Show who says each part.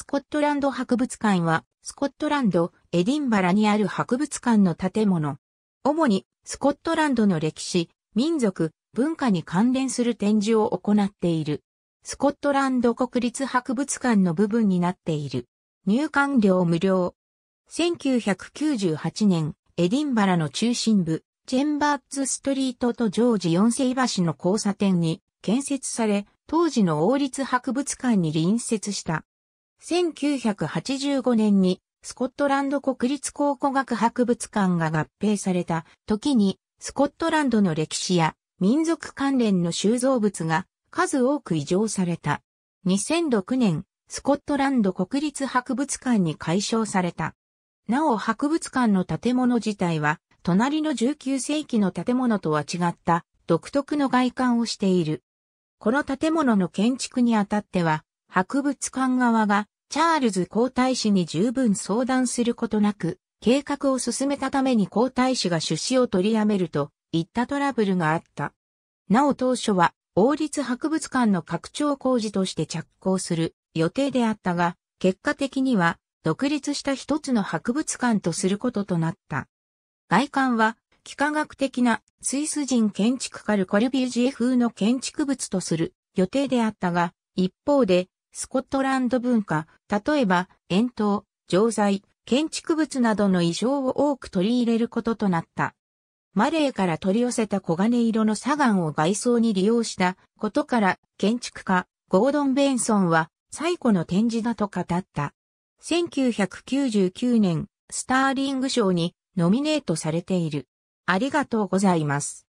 Speaker 1: スコットランド博物館は、スコットランド、エディンバラにある博物館の
Speaker 2: 建物。主に、スコットランドの歴史、民族、文化に関連する展示を行っている。スコットランド国立博物館の部分になっている。入館料無料。1998年、エディンバラの中心部、チェンバーツストリートとジョージ四世橋の交差点に建設され、当時の王立博物館に隣接した1985年にスコットランド国立考古学博物館が合併された時にスコットランドの歴史や民族関連の収蔵物が数多く移譲された。2006年、スコットランド国立博物館に改称された。なお博物館の建物自体は、隣の19世紀の建物とは違った独特の外観をしている。この建物の建築にあたっては、博物館側がチャールズ皇太子に十分相談することなく、計画を進めたために皇太子が出資を取りやめるといったトラブルがあった。なお当初は王立博物館の拡張工事として着工する予定であったが、結果的には独立した一つの博物館とすることとなった。外観は幾何学的なスイス人建築家ルコルビュージエ風の建築物とする予定であったが、一方でスコットランド文化、例えば、円筒、錠剤、建築物などの衣装を多く取り入れることとなった。マレーから取り寄せた黄金色の砂岩を外装に利用したことから建築家ゴードン・ベンソンは最古の展示だと語った。1999年スターリング賞にノミネー
Speaker 1: トされている。ありがとうございます。